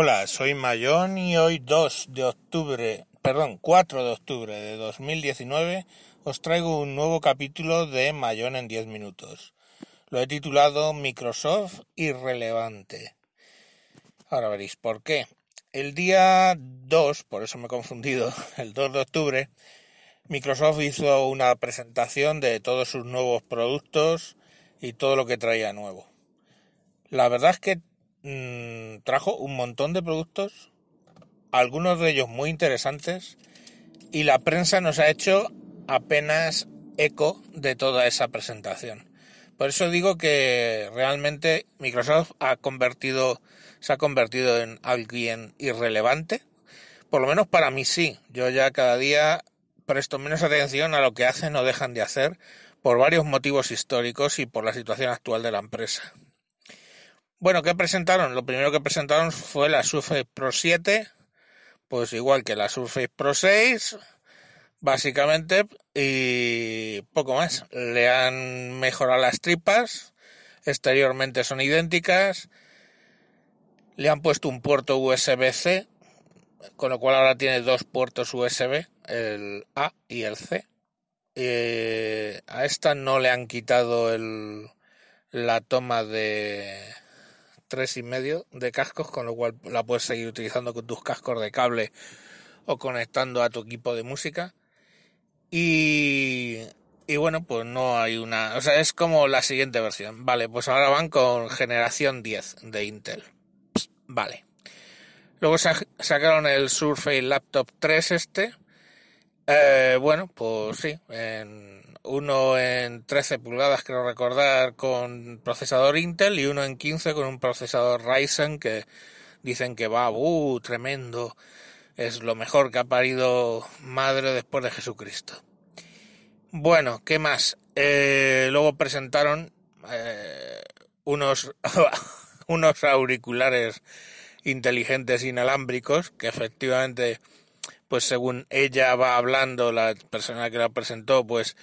Hola, soy Mayón y hoy 2 de octubre, perdón, 4 de octubre de 2019 os traigo un nuevo capítulo de Mayón en 10 minutos. Lo he titulado Microsoft irrelevante. Ahora veréis por qué. El día 2, por eso me he confundido, el 2 de octubre, Microsoft hizo una presentación de todos sus nuevos productos y todo lo que traía nuevo. La verdad es que Mm, trajo un montón de productos, algunos de ellos muy interesantes, y la prensa nos ha hecho apenas eco de toda esa presentación. Por eso digo que realmente Microsoft ha convertido, se ha convertido en alguien irrelevante. Por lo menos para mí sí. Yo ya cada día presto menos atención a lo que hacen o dejan de hacer por varios motivos históricos y por la situación actual de la empresa. Bueno, ¿qué presentaron? Lo primero que presentaron fue la Surface Pro 7, pues igual que la Surface Pro 6, básicamente, y poco más. Le han mejorado las tripas, exteriormente son idénticas, le han puesto un puerto USB-C, con lo cual ahora tiene dos puertos USB, el A y el C. Eh, a esta no le han quitado la toma de tres y medio de cascos, con lo cual la puedes seguir utilizando con tus cascos de cable o conectando a tu equipo de música. Y, y bueno, pues no hay una... O sea, es como la siguiente versión. Vale, pues ahora van con generación 10 de Intel. Vale. Luego sacaron el Surface Laptop 3 este. Eh, bueno, pues sí, en, uno en 13 pulgadas, creo recordar, con procesador Intel y uno en 15 con un procesador Ryzen que dicen que va, uh, tremendo, es lo mejor que ha parido madre después de Jesucristo. Bueno, ¿qué más? Eh, luego presentaron eh, unos, unos auriculares inteligentes inalámbricos que efectivamente pues según ella va hablando la persona que la presentó pues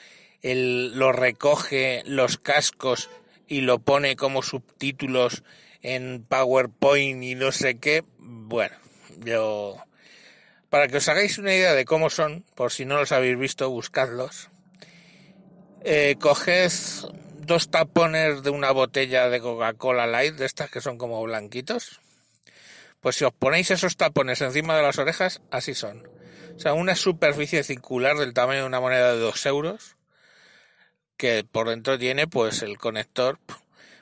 lo recoge los cascos y lo pone como subtítulos en PowerPoint y no sé qué. Bueno, yo... Para que os hagáis una idea de cómo son, por si no los habéis visto, buscadlos. Eh, coged dos tapones de una botella de Coca-Cola Light, de estas que son como blanquitos. Pues si os ponéis esos tapones encima de las orejas, así son. O sea, una superficie circular del tamaño de una moneda de dos euros que por dentro tiene pues el conector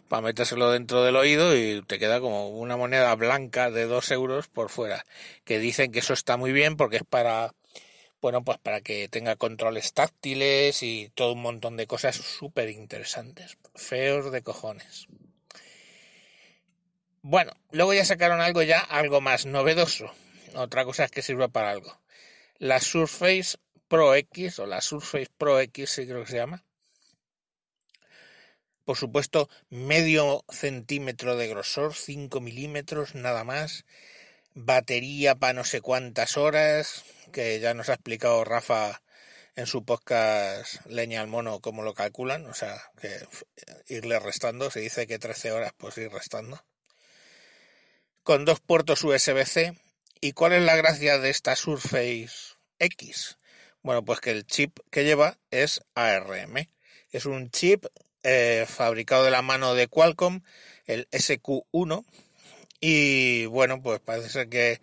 para metérselo dentro del oído y te queda como una moneda blanca de dos euros por fuera. Que dicen que eso está muy bien porque es para, bueno, pues para que tenga controles táctiles y todo un montón de cosas súper interesantes. Feos de cojones. Bueno, luego ya sacaron algo ya, algo más novedoso. Otra cosa es que sirva para algo. La Surface Pro X o la Surface Pro X, si creo que se llama por supuesto, medio centímetro de grosor, 5 milímetros nada más, batería para no sé cuántas horas, que ya nos ha explicado Rafa en su podcast Leña al Mono cómo lo calculan, o sea, que irle restando, se dice que 13 horas, pues ir restando. Con dos puertos USB-C. ¿Y cuál es la gracia de esta Surface X? Bueno, pues que el chip que lleva es ARM. Es un chip eh, fabricado de la mano de Qualcomm, el SQ1. Y bueno, pues parece ser que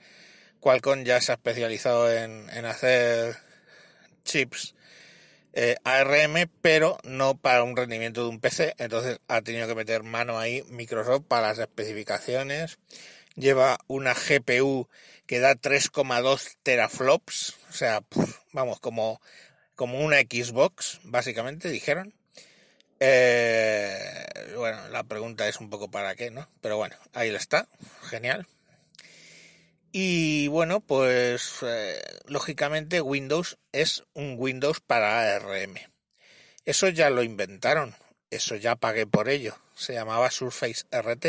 Qualcomm ya se ha especializado en, hacer chips eh, ARM, pero no para un rendimiento de un PC. Entonces ha tenido que meter mano ahí Microsoft para las especificaciones. Lleva una GPU que da 3,2 teraflops. O sea, vamos, como, como una Xbox, básicamente, dijeron. Eh, bueno, la pregunta es un poco para qué, ¿no? Pero bueno, ahí está, genial. Y bueno, pues eh, lógicamente Windows es un Windows para ARM. Eso ya lo inventaron, eso ya pagué por ello. Se llamaba Surface RT,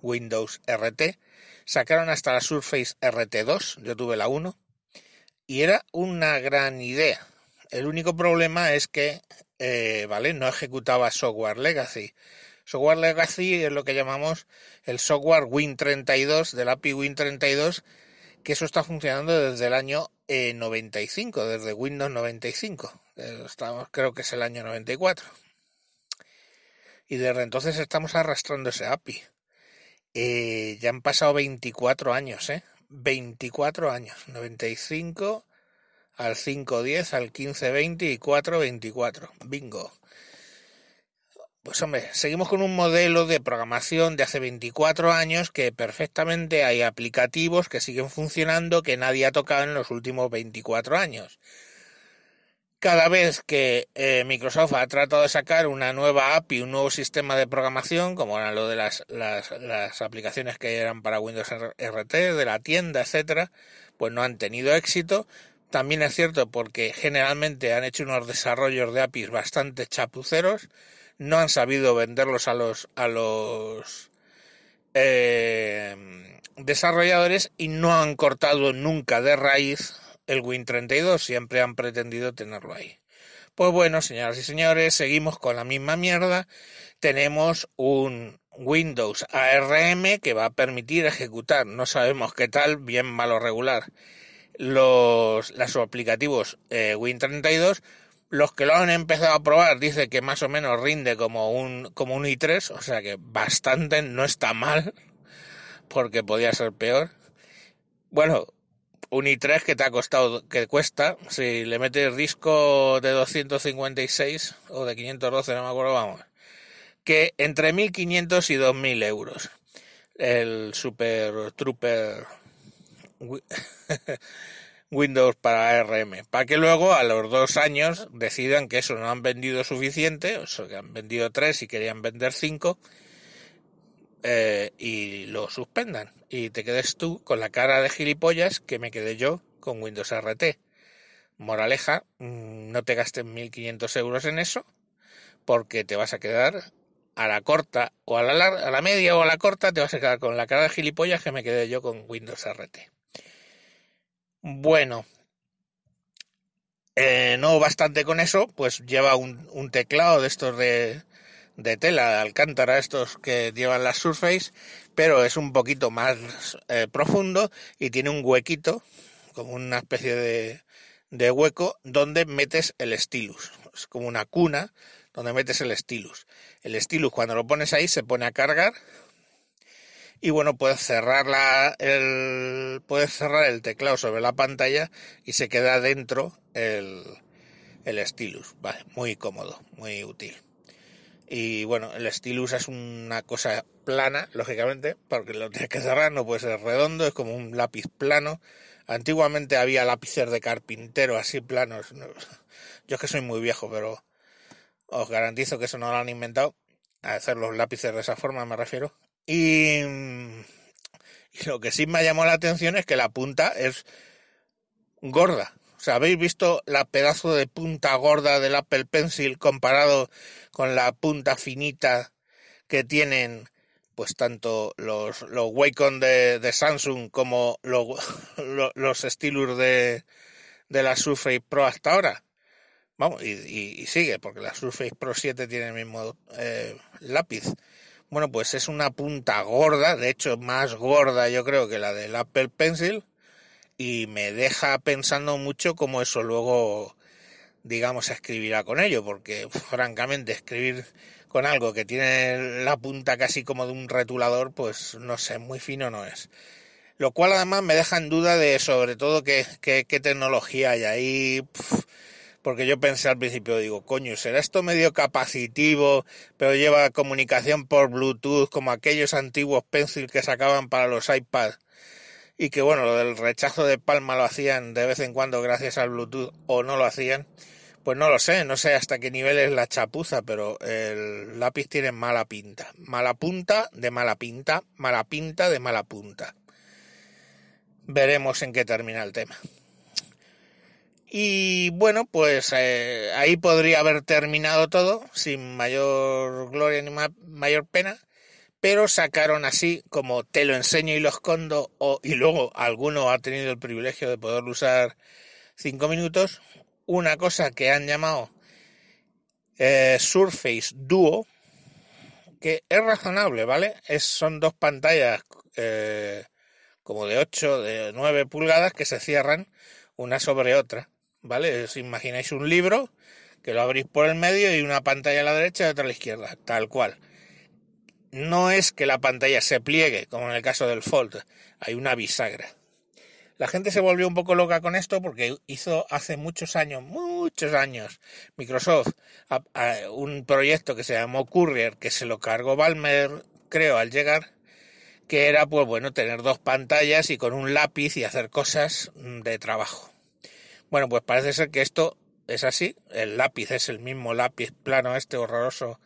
Windows RT. Sacaron hasta la Surface RT2, yo tuve la 1, y era una gran idea. El único problema es que eh, ¿vale? No ejecutaba software legacy. Software legacy es lo que llamamos el software Win32 del API Win32, que eso está funcionando desde el año 95, eh, desde Windows 95. Eh, estamos, creo que es el año 94. Y desde entonces estamos arrastrando ese API. ya han pasado 24 años, ¿eh? 24 años. 95, al 510, al 1520 y 424. Bingo. Pues hombre, seguimos con un modelo de programación de hace 24 años que perfectamente hay aplicativos que siguen funcionando que nadie ha tocado en los últimos 24 años. Cada vez que eh, Microsoft ha tratado de sacar una nueva API, un nuevo sistema de programación, como era lo de las, las, las aplicaciones que eran para Windows RT, de la tienda, etcétera, pues no han tenido éxito, también es cierto porque generalmente han hecho unos desarrollos de APIs bastante chapuceros, no han sabido venderlos a los a los eh, desarrolladores y no han cortado nunca de raíz el Win32, siempre han pretendido tenerlo ahí. Pues bueno, señoras y señores, seguimos con la misma mierda. Tenemos un Windows ARM que va a permitir ejecutar, no sabemos qué tal, bien, malo, regular, los, los aplicativos eh, Win32. Los que lo han empezado a probar dice que más o menos rinde como un, como un i3, o sea que bastante, no está mal, porque podía ser peor. Bueno, un i3 que te ha costado, que cuesta, si le metes disco de 256 o de 512, no me acuerdo, vamos, que entre 1500 y 2000 euros. El Super Trooper Windows para RM, para que luego a los dos años decidan que eso no han vendido suficiente, o sea, que han vendido tres y querían vender cinco, eh, y lo suspendan. Y te quedes tú con la cara de gilipollas que me quedé yo con Windows RT. Moraleja, mm, no te gastes 1.500 euros en eso, porque te vas a quedar a la corta, o la, a la media o a la corta, te vas a quedar con la cara de gilipollas que me quedé yo con Windows RT. Bueno, eh, no bastante con eso, pues lleva un, teclado de estos de, tela de alcántara, estos que llevan las Surface, pero es un poquito más eh, profundo y tiene un huequito, como una especie de, de hueco, donde metes el stylus. Es como una cuna donde metes el stylus. El stylus cuando lo pones ahí se pone a cargar y bueno, puedes cerrar, la, el, puedes cerrar el teclado sobre la pantalla y se queda dentro el, el stylus. muy cómodo, muy útil. Y bueno, el stylus es una cosa plana, lógicamente, porque lo tienes que cerrar, no puede ser redondo, es como un lápiz plano. Antiguamente había lápices de carpintero así planos. Yo es que soy muy viejo, pero os garantizo que eso no lo han inventado. A hacer los lápices de esa forma me refiero. Mm, y, lo que sí me llamó la atención es que la punta es gorda. O sea, ¿habéis visto la pedazo de punta gorda del Apple Pencil comparado con la punta finita que tienen pues tanto los, Wacom de, Samsung como los, los de, la Surface Pro hasta ahora? Vamos, y, sigue, porque la Surface Pro 7 tiene el mismo eh, lápiz. Bueno, pues es una punta gorda, de hecho más gorda yo creo que la del Apple Pencil y me deja pensando mucho cómo eso luego, digamos, escribirá con ello, porque francamente escribir con algo que tiene la punta casi como de un retulador, pues no sé, muy fino no es. Lo cual además me deja en duda de sobre todo qué, qué, tecnología hay ahí porque yo pensé al principio, digo, coño, ¿será esto medio capacitivo, pero lleva comunicación por Bluetooth, como aquellos antiguos pencil que sacaban para los iPads? Y que bueno, lo del rechazo de palma lo hacían de vez en cuando gracias al Bluetooth o no lo hacían. Pues no lo sé, no sé hasta qué nivel es la chapuza, pero el lápiz tiene mala pinta. Mala punta de mala pinta, mala pinta de mala punta. Veremos en qué termina el tema. Y bueno, pues eh, ahí podría haber terminado todo sin mayor gloria ni mayor pena, pero sacaron así como te lo enseño y lo escondo, y luego alguno ha tenido el privilegio de poderlo usar cinco minutos, una cosa que han llamado eh, Surface Duo, que es razonable, ¿vale? Es, son dos pantallas eh, como de 8, de 9 pulgadas que se cierran una sobre otra. ¿vale? Os imagináis un libro que lo abrís por el medio y una pantalla a la derecha y otra a la izquierda, tal cual. No es que la pantalla se pliegue, como en el caso del Fold, hay una bisagra. La gente se volvió un poco loca con esto porque hizo hace muchos años, muchos años, Microsoft un proyecto que se llamó Courier, que se lo cargó Balmer, creo, al llegar, que era, pues bueno, tener dos pantallas y con un lápiz y hacer cosas de trabajo. Bueno, pues parece ser que esto es así. El lápiz es el mismo lápiz plano este horroroso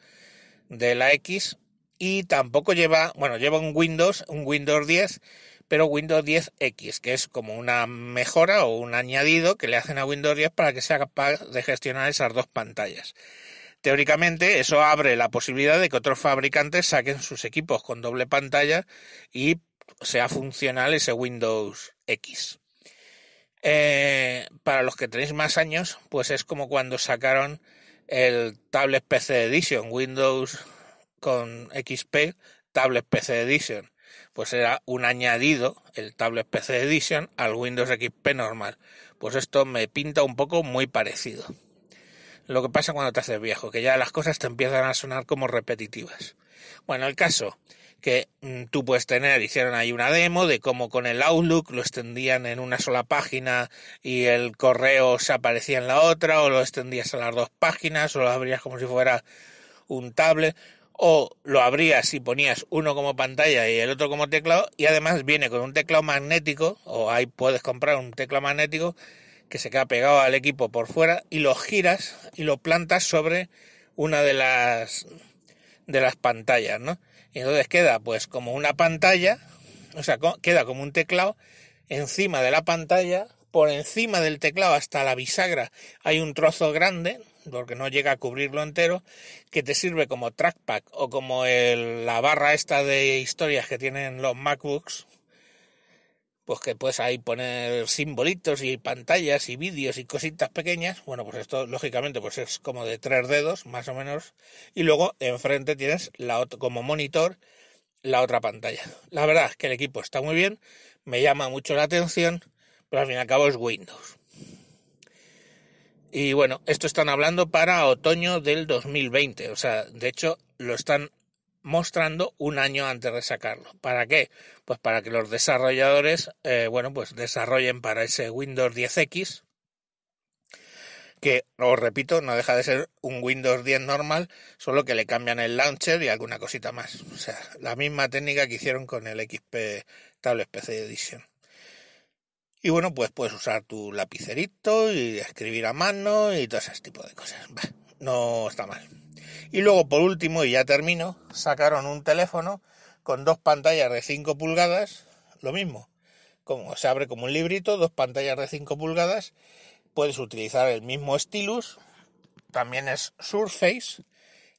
de la X y tampoco lleva, bueno, lleva un Windows, un Windows 10, pero Windows 10X, que es como una mejora o un añadido que le hacen a Windows 10 para que sea capaz de gestionar esas dos pantallas. Teóricamente, eso abre la posibilidad de que otros fabricantes saquen sus equipos con doble pantalla y sea funcional ese Windows X. Eh, para los que tenéis más años, pues es como cuando sacaron el Tablet PC Edition, Windows con XP, Tablet PC Edition. Pues era un añadido, el Tablet PC Edition, al Windows XP normal. Pues esto me pinta un poco muy parecido. Lo que pasa cuando te haces viejo, que ya las cosas te empiezan a sonar como repetitivas. Bueno, el caso que mm, tú puedes tener, hicieron ahí una demo de cómo con el Outlook lo extendían en una sola página y el correo se aparecía en la otra, o lo extendías a las dos páginas, o lo abrías como si fuera un tablet, o lo abrías y ponías uno como pantalla y el otro como teclado, y además viene con un teclado magnético, o ahí puedes comprar un teclado magnético que se queda pegado al equipo por fuera y lo giras y lo plantas sobre una de las de las pantallas, ¿no? Y entonces queda pues como una pantalla, o sea, queda como un teclado encima de la pantalla, por encima del teclado hasta la bisagra hay un trozo grande, porque no llega a cubrirlo entero, que te sirve como trackpad o como la barra esta de historias que tienen los MacBooks, pues que puedes ahí poner simbolitos y pantallas y vídeos y cositas pequeñas. Bueno, pues esto lógicamente pues es como de tres dedos más o menos y luego enfrente tienes la como monitor la otra pantalla. La verdad es que el equipo está muy bien, me llama mucho la atención, pero al fin y al cabo es Windows. Y bueno, esto están hablando para otoño del 2020, o sea, de hecho lo están mostrando un año antes de sacarlo. ¿Para qué? Pues para que los desarrolladores, eh, bueno, pues desarrollen para ese Windows 10X, que, os repito, no deja de ser un Windows 10 normal, solo que le cambian el launcher y alguna cosita más. O sea, la misma técnica que hicieron con el XP Tablet PC Edition. Y bueno, pues puedes usar tu lapicerito y escribir a mano y todo ese tipo de cosas. no está mal. Y luego, por último, y ya termino, sacaron un teléfono con dos pantallas de 5 pulgadas, lo mismo. Como, se abre como un librito, dos pantallas de 5 pulgadas, puedes utilizar el mismo stylus, también es Surface,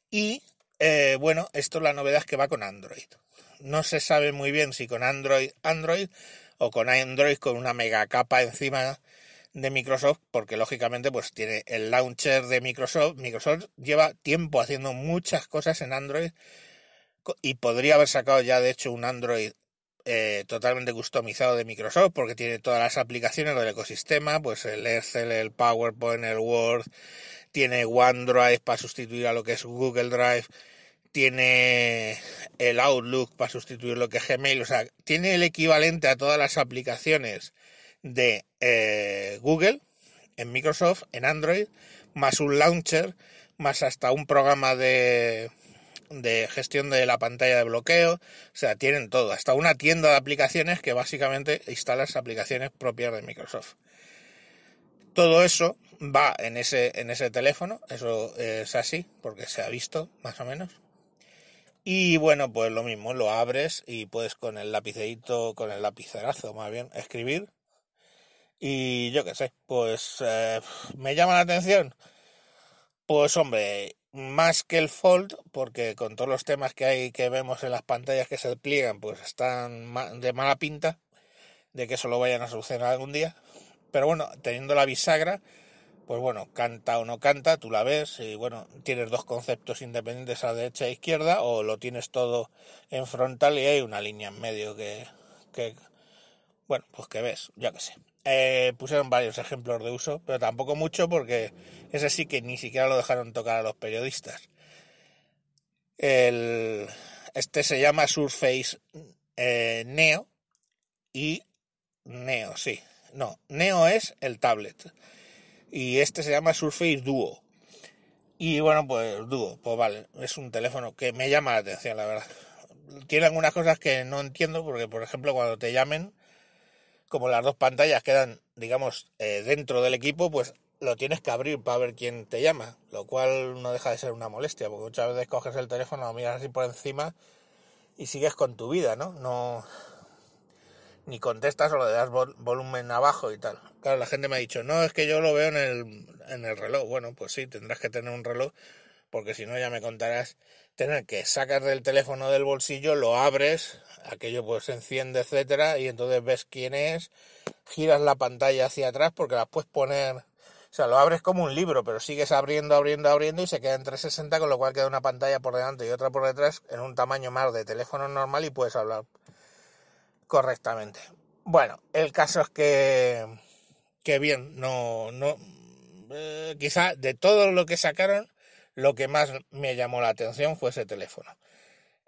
y eh, bueno, esto es la novedad que va con Android. No se sabe muy bien si con Android, Android o con Android con una mega capa encima de Microsoft, porque lógicamente pues tiene el launcher de Microsoft. Microsoft lleva tiempo haciendo muchas cosas en Android y podría haber sacado ya de hecho un Android eh, totalmente customizado de Microsoft porque tiene todas las aplicaciones del ecosistema, pues el Excel, el PowerPoint, el Word, tiene OneDrive para sustituir a lo que es Google Drive, tiene el Outlook para sustituir lo que es Gmail, o sea, tiene el equivalente a todas las aplicaciones de eh, Google, en Microsoft, en Android, más un launcher, más hasta un programa de, gestión de la pantalla de bloqueo, o sea, tienen todo, hasta una tienda de aplicaciones que básicamente instalas aplicaciones propias de Microsoft. Todo eso va en ese, en ese teléfono, eso es así, porque se ha visto más o menos. Y bueno, pues lo mismo, lo abres y puedes con el lapicerito, con el lapicerazo más bien, escribir y yo qué sé, pues eh, me llama la atención. Pues hombre, más que el Fold, porque con todos los temas que hay que vemos en las pantallas que se pliegan, pues están de mala pinta de que eso lo vayan a solucionar algún día. Pero bueno, teniendo la bisagra, pues bueno, canta o no canta, tú la ves y bueno, tienes dos conceptos independientes a derecha e izquierda o lo tienes todo en frontal y hay una línea en medio que, que bueno, pues que ves, ya que sé. Eh, pusieron varios ejemplos de uso, pero tampoco mucho porque ese sí que ni siquiera lo dejaron tocar a los periodistas. El, este se llama Surface eh, Neo y Neo, sí. No, Neo es el tablet y este se llama Surface Duo. Y bueno, pues Duo, pues vale, es un teléfono que me llama la atención, la verdad. Tiene algunas cosas que no entiendo porque, por ejemplo, cuando te llamen como las dos pantallas quedan, digamos, eh, dentro del equipo, pues lo tienes que abrir para ver quién te llama, lo cual no deja de ser una molestia, porque muchas veces coges el teléfono, lo miras así por encima y sigues con tu vida, ¿no? No ni contestas o le das volumen abajo y tal. Claro, la gente me ha dicho, no, es que yo lo veo en el, en el reloj. Bueno, pues sí, tendrás que tener un reloj porque si no ya me contarás, tener que sacar del teléfono del bolsillo, lo abres, aquello pues se enciende, etcétera, y entonces ves quién es, giras la pantalla hacia atrás porque la puedes poner, o sea, lo abres como un libro, pero sigues abriendo, abriendo, abriendo y se queda en 360, con lo cual queda una pantalla por delante y otra por detrás en un tamaño más de teléfono normal y puedes hablar correctamente. Bueno, el caso es que, que bien, no, no, eh, quizá de todo lo que sacaron, lo que más me llamó la atención fue ese teléfono.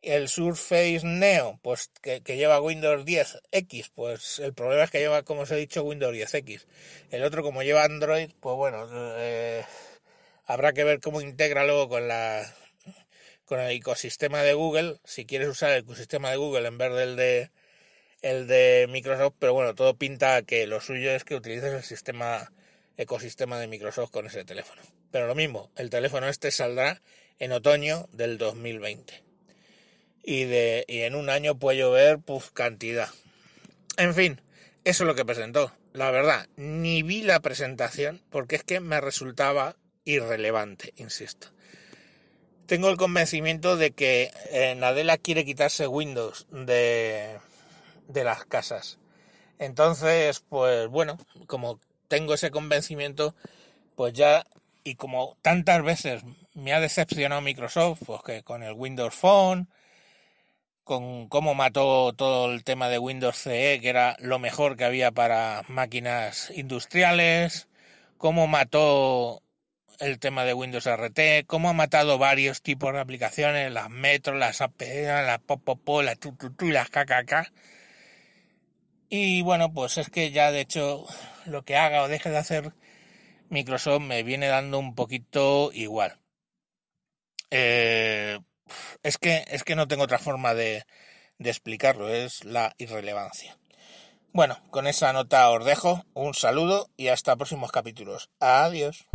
El Surface Neo, pues que, lleva Windows 10 X, pues el problema es que lleva, como os he dicho, Windows 10 X. El otro, como lleva Android, pues bueno, eh, habrá que ver cómo integra luego con la con el ecosistema de Google, si quieres usar el ecosistema de Google en vez del de el de Microsoft, pero bueno, todo pinta que lo suyo es que utilices el sistema ecosistema de Microsoft con ese teléfono. Pero lo mismo, el teléfono este saldrá en otoño del 2020. Y, de, en un año puede llover cantidad. En fin, eso es lo que presentó. La verdad, ni vi la presentación porque es que me resultaba irrelevante, insisto. Tengo el convencimiento de que eh, Nadella quiere quitarse Windows de, de las casas. Entonces, pues bueno, como tengo ese convencimiento, pues ya, y como tantas veces me ha decepcionado Microsoft, pues que con el Windows Phone, con cómo mató todo el tema de Windows CE, que era lo mejor que había para máquinas industriales, cómo mató el tema de Windows RT, cómo ha matado varios tipos de aplicaciones, las Metro, las APA, e, las Popopo, las Tututu y las KKK. Y bueno, pues es que ya de hecho lo que haga o deje de hacer Microsoft me viene dando un poquito igual. Eh, es, que, es que no tengo otra forma de explicarlo, es la irrelevancia. Bueno, con esa nota os dejo, un saludo y hasta próximos capítulos. Adiós.